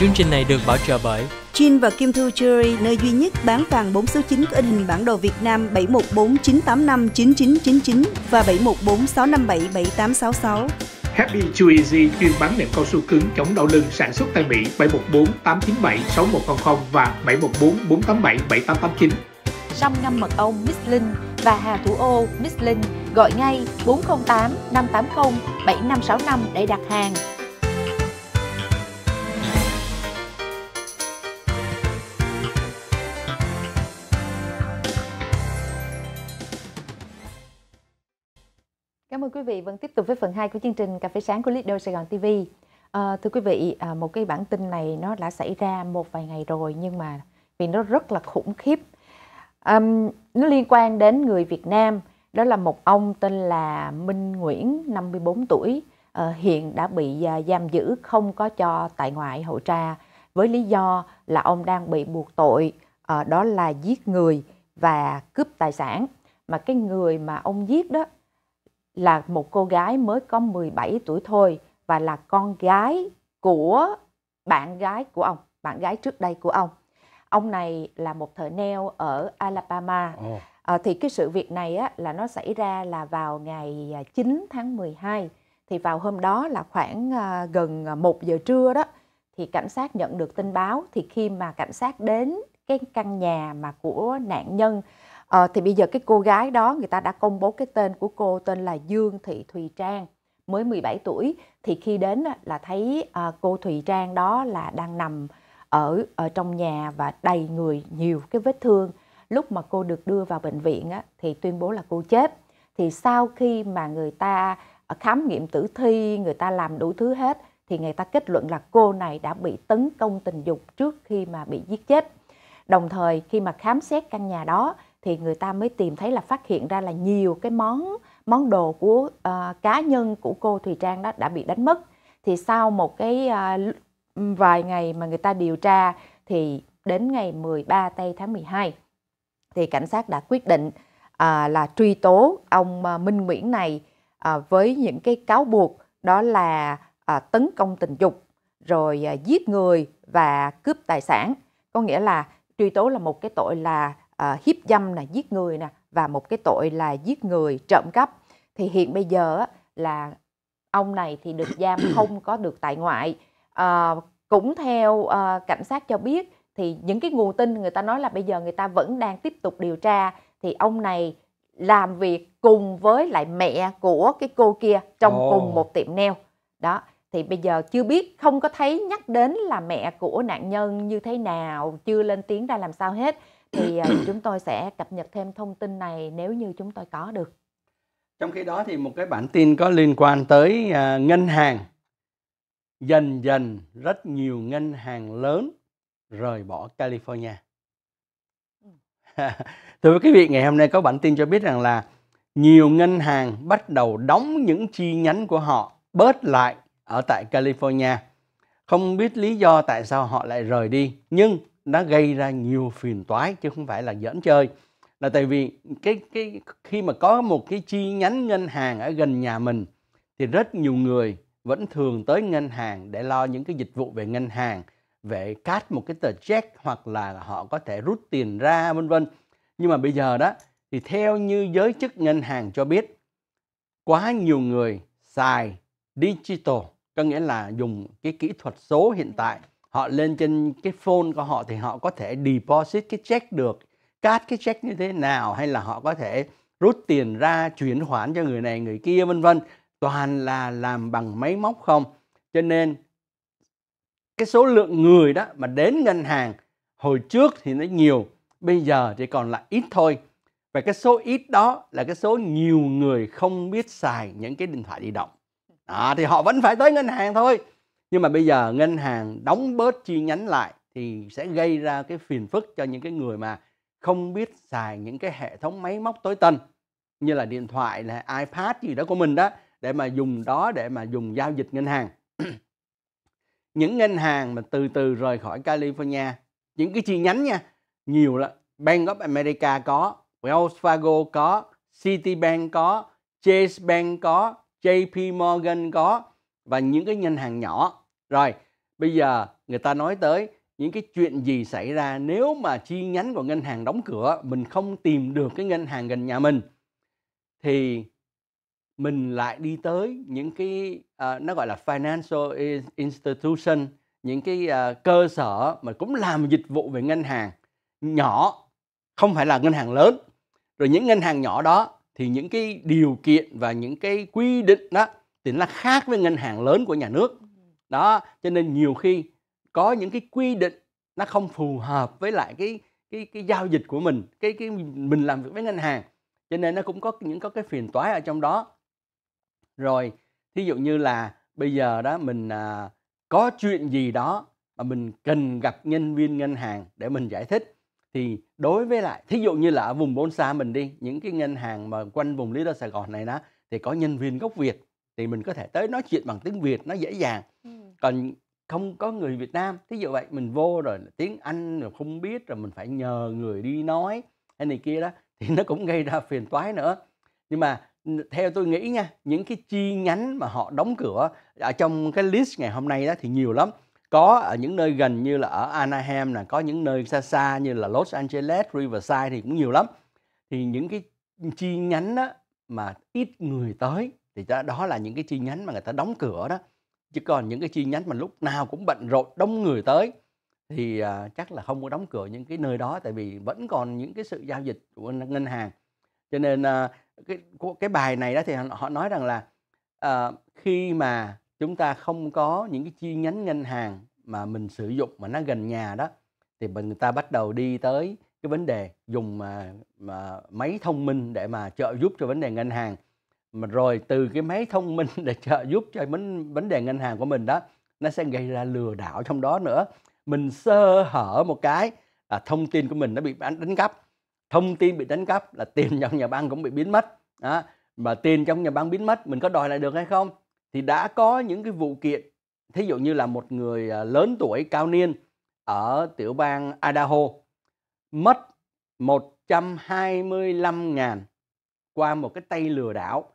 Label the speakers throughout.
Speaker 1: Chương trình này được bảo trợ bởi
Speaker 2: Chin và Kim Thu Jewelry, nơi duy nhất bán vàng 4 số 9 có in hình bản đồ Việt Nam 7149859999 và 7146577866.
Speaker 1: Happy Chew Easy chuyên bán nệm cao su cứng chống đau lưng sản xuất tại Mỹ 714 897 6100 và 714 487 7889.
Speaker 2: Sâm ngâm mật ong Miss Linh và Hà Thủ Ô Miss Linh gọi ngay 408 580 7565 để đặt hàng. cảm ơn quý vị vẫn tiếp tục với phần 2 của chương trình Cà phê sáng của Lido Sài Gòn TV. À, ờ, thưa quý vị, à, một cái bản tin này nó đã xảy ra một vài ngày rồi nhưng mà vì nó rất là khủng khiếp. À, nó liên quan đến người Việt Nam, đó là một ông tên là Minh Nguyễn, 54 tuổi, à, hiện đã bị à, giam giữ không có cho tại ngoại hậu tra với lý do là ông đang bị buộc tội à, đó là giết người và cướp tài sản mà cái người mà ông giết đó là một cô gái mới có 17 tuổi thôi và là con gái của bạn gái của ông, bạn gái trước đây của ông. Ông này là một thợ neo ở Alabama. Oh. À, thì cái sự việc này á, là nó xảy ra là vào ngày 9 à, tháng 12. Thì vào hôm đó là khoảng à, gần 1 à, giờ trưa đó thì cảnh sát nhận được tin báo thì khi mà cảnh sát đến cái căn nhà mà của nạn nhân à, thì bây giờ cái cô gái đó người ta đã công bố cái tên của cô tên là Dương Thị Thùy Trang mới 17 tuổi thì khi đến là thấy à, cô Thùy Trang đó là đang nằm ở ở trong nhà và đầy người nhiều cái vết thương lúc mà cô được đưa vào bệnh viện á, thì tuyên bố là cô chết thì sau khi mà người ta ờ, khám nghiệm tử thi người ta làm đủ thứ hết thì người ta kết luận là cô này đã bị tấn công tình dục trước khi mà bị giết chết đồng thời khi mà khám xét căn nhà đó thì người ta mới tìm thấy là phát hiện ra là nhiều cái món món đồ của uh, cá nhân của cô Thùy Trang đó đã bị đánh mất. Thì sau một cái uh, vài ngày mà người ta điều tra thì đến ngày 13 tây tháng 12 thì cảnh sát đã quyết định à, là truy tố ông à, Minh Nguyễn này à, với những cái cáo buộc đó là à, tấn công tình dục rồi à, giết người và cướp tài sản có nghĩa là truy tố là một cái tội là à, hiếp dâm là giết người nè và một cái tội là giết người trộm cắp thì hiện bây giờ là ông này thì được giam không có được tại ngoại à, cũng theo à, cảnh sát cho biết thì những cái nguồn tin người ta nói là bây giờ người ta vẫn đang tiếp tục điều tra thì ông này làm việc cùng với lại mẹ của cái cô kia trong oh. cùng một tiệm nail đó thì bây giờ chưa biết không có thấy nhắc đến là mẹ của nạn nhân như thế nào chưa lên tiếng ra làm sao hết thì à, chúng tôi sẽ cập nhật thêm thông tin này nếu như chúng tôi có được. Trong khi đó thì một cái
Speaker 1: bản tin có liên quan tới à, ngân hàng. Dần dần rất nhiều ngân hàng lớn rời bỏ California. Thưa quý vị, ngày hôm nay có bản tin cho biết rằng là nhiều ngân hàng bắt đầu đóng những chi nhánh của họ bớt lại ở tại California. Không biết lý do tại sao họ lại rời đi, nhưng nó gây ra nhiều phiền toái chứ không phải là giỡn chơi là tại vì cái cái khi mà có một cái chi nhánh ngân hàng ở gần nhà mình thì rất nhiều người vẫn thường tới ngân hàng để lo những cái dịch vụ về ngân hàng về cắt một cái tờ check hoặc là họ có thể rút tiền ra vân vân nhưng mà bây giờ đó thì theo như giới chức ngân hàng cho biết quá nhiều người xài digital có nghĩa là dùng cái kỹ thuật số hiện tại họ lên trên cái phone của họ thì họ có thể deposit cái check được cắt cái check như thế nào hay là họ có thể rút tiền ra chuyển khoản cho người này người kia vân vân toàn là làm bằng máy móc không cho nên cái số lượng người đó mà đến ngân hàng hồi trước thì nó nhiều bây giờ chỉ còn là ít thôi và cái số ít đó là cái số nhiều người không biết xài những cái điện thoại di động à, thì họ vẫn phải tới ngân hàng thôi nhưng mà bây giờ ngân hàng đóng bớt chi nhánh lại thì sẽ gây ra cái phiền phức cho những cái người mà không biết xài những cái hệ thống máy móc tối tân như là điện thoại là iPad gì đó của mình đó để mà dùng đó để mà dùng giao dịch ngân hàng những ngân hàng mà từ từ rời khỏi California những cái chi nhánh nha nhiều lắm Bank of America có Wells Fargo có Citibank có Chase Bank có JP Morgan có và những cái ngân hàng nhỏ rồi, bây giờ người ta nói tới những cái chuyện gì xảy ra nếu mà chi nhánh của ngân hàng đóng cửa, mình không tìm được cái ngân hàng gần nhà mình thì mình lại đi tới những cái uh, nó gọi là financial institution, những cái uh, cơ sở mà cũng làm dịch vụ về ngân hàng nhỏ, không phải là ngân hàng lớn. Rồi những ngân hàng nhỏ đó thì những cái điều kiện và những cái quy định đó thì nó khác với ngân hàng lớn của nhà nước đó cho nên nhiều khi có những cái quy định nó không phù hợp với lại cái cái cái giao dịch của mình cái cái mình làm việc với ngân hàng cho nên nó cũng có những có cái phiền toái ở trong đó rồi thí dụ như là bây giờ đó mình à, có chuyện gì đó mà mình cần gặp nhân viên ngân hàng để mình giải thích thì đối với lại thí dụ như là ở vùng bốn xa mình đi những cái ngân hàng mà quanh vùng lý do sài gòn này đó thì có nhân viên gốc việt thì mình có thể tới nói chuyện bằng tiếng việt nó dễ dàng ừ còn không có người Việt Nam thí dụ vậy mình vô rồi tiếng Anh rồi không biết rồi mình phải nhờ người đi nói hay này kia đó thì nó cũng gây ra phiền toái nữa nhưng mà theo tôi nghĩ nha những cái chi nhánh mà họ đóng cửa ở trong cái list ngày hôm nay đó thì nhiều lắm có ở những nơi gần như là ở Anaheim nè có những nơi xa xa như là Los Angeles Riverside thì cũng nhiều lắm thì những cái chi nhánh đó mà ít người tới thì đó là những cái chi nhánh mà người ta đóng cửa đó chứ còn những cái chi nhánh mà lúc nào cũng bận rộn đông người tới thì à, chắc là không có đóng cửa những cái nơi đó tại vì vẫn còn những cái sự giao dịch của ngân hàng cho nên à, cái cái bài này đó thì họ nói rằng là à, khi mà chúng ta không có những cái chi nhánh ngân hàng mà mình sử dụng mà nó gần nhà đó thì người ta bắt đầu đi tới cái vấn đề dùng mà, mà máy thông minh để mà trợ giúp cho vấn đề ngân hàng mà rồi từ cái máy thông minh để trợ giúp cho vấn vấn đề ngân hàng của mình đó nó sẽ gây ra lừa đảo trong đó nữa mình sơ hở một cái là thông tin của mình nó bị đánh cắp thông tin bị đánh cắp là tiền trong nhà băng cũng bị biến mất đó. mà tiền trong nhà băng biến mất mình có đòi lại được hay không thì đã có những cái vụ kiện thí dụ như là một người à, lớn tuổi cao niên ở tiểu bang Idaho mất 125 ngàn qua một cái tay lừa đảo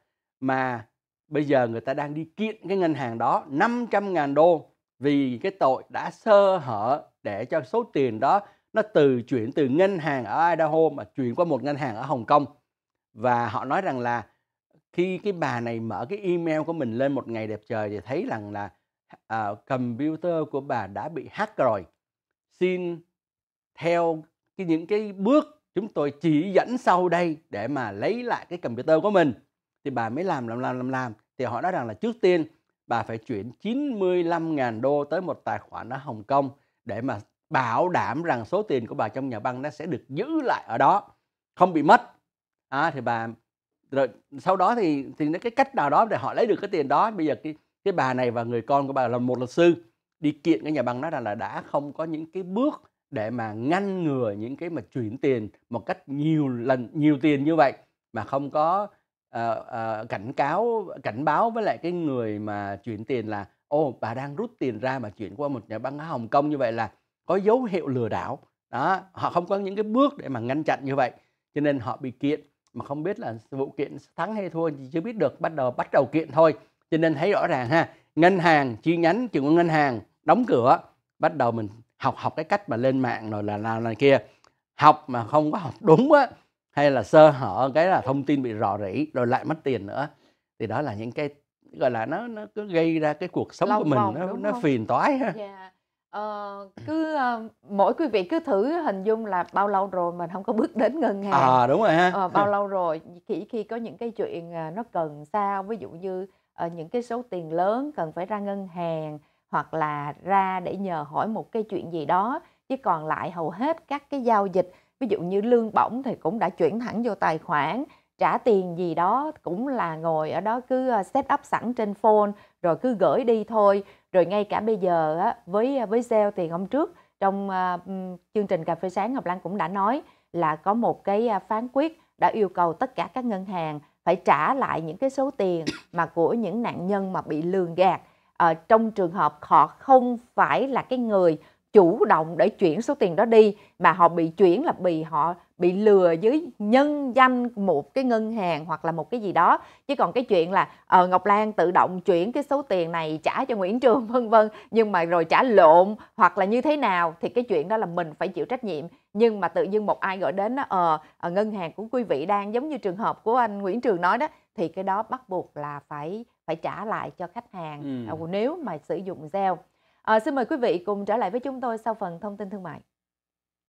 Speaker 1: mà bây giờ người ta đang đi kiện cái ngân hàng đó 500.000 đô vì cái tội đã sơ hở để cho số tiền đó nó từ chuyển từ ngân hàng ở Idaho mà chuyển qua một ngân hàng ở Hồng Kông và họ nói rằng là khi cái bà này mở cái email của mình lên một ngày đẹp trời thì thấy rằng là uh, computer của bà đã bị hack rồi xin theo cái những cái bước chúng tôi chỉ dẫn sau đây để mà lấy lại cái computer của mình thì bà mới làm làm làm làm làm thì họ nói rằng là trước tiên bà phải chuyển 95.000 đô tới một tài khoản ở Hồng Kông để mà bảo đảm rằng số tiền của bà trong nhà băng nó sẽ được giữ lại ở đó không bị mất à, thì bà rồi sau đó thì thì cái cách nào đó để họ lấy được cái tiền đó bây giờ cái cái bà này và người con của bà là một luật sư đi kiện cái nhà băng nói rằng là đã không có những cái bước để mà ngăn ngừa những cái mà chuyển tiền một cách nhiều lần nhiều tiền như vậy mà không có uh, uh, cảnh cáo cảnh báo với lại cái người mà chuyển tiền là ô bà đang rút tiền ra mà chuyển qua một nhà băng ở Hồng Kông như vậy là có dấu hiệu lừa đảo đó họ không có những cái bước để mà ngăn chặn như vậy cho nên họ bị kiện mà không biết là vụ kiện thắng hay thua thì chưa biết được bắt đầu bắt đầu kiện thôi cho nên thấy rõ ràng ha ngân hàng chi nhánh trường ngân hàng đóng cửa bắt đầu mình học học cái cách mà lên mạng rồi là làm này kia học mà không có học đúng á hay là sơ hở cái là thông tin bị rò rỉ rồi lại mất tiền nữa thì đó là những cái gọi là nó nó cứ gây ra cái cuộc sống Lâu của mình vòng, nó nó phiền toái ha yeah.
Speaker 2: Dạ. Ờ, cứ uh, mỗi quý vị cứ thử hình dung là bao lâu rồi mình không có bước đến ngân à, hàng à đúng rồi ha ờ, bao lâu rồi chỉ khi có những cái chuyện uh, nó cần sao ví dụ như uh, những cái số tiền lớn cần phải ra ngân hàng hoặc là ra để nhờ hỏi một cái chuyện gì đó chứ còn lại hầu hết các cái giao dịch ví dụ như lương bổng thì cũng đã chuyển thẳng vô tài khoản trả tiền gì đó cũng là ngồi ở đó cứ ờ, set up sẵn trên phone rồi cứ gửi đi thôi rồi ngay cả bây giờ với ờ, với sale thì hôm trước trong ờ, chương trình cà phê sáng Ngọc Lan cũng đã nói là có một cái phán quyết đã yêu cầu tất cả các ngân hàng phải trả lại những cái số tiền mà của những nạn nhân mà bị lường gạt ở trong trường hợp họ không phải là cái người chủ động để chuyển số tiền đó đi mà họ bị chuyển là bị họ bị lừa dưới nhân danh một cái ngân hàng hoặc là một cái gì đó chứ còn cái chuyện là ờ, Ngọc Lan tự động chuyển cái số tiền này trả cho Nguyễn Trường vân vân nhưng mà rồi trả lộn hoặc là như thế nào thì cái chuyện đó là mình phải chịu trách nhiệm nhưng mà tự dưng một ai gọi đến ờ à, ngân hàng của quý vị đang giống như trường hợp của anh Nguyễn Trường nói đó thì cái đó bắt buộc là phải phải trả lại cho khách hàng ừ. Ờ, nếu mà sử dụng gel À, xin mời quý vị cùng trở lại với chúng tôi sau phần thông tin thương mại.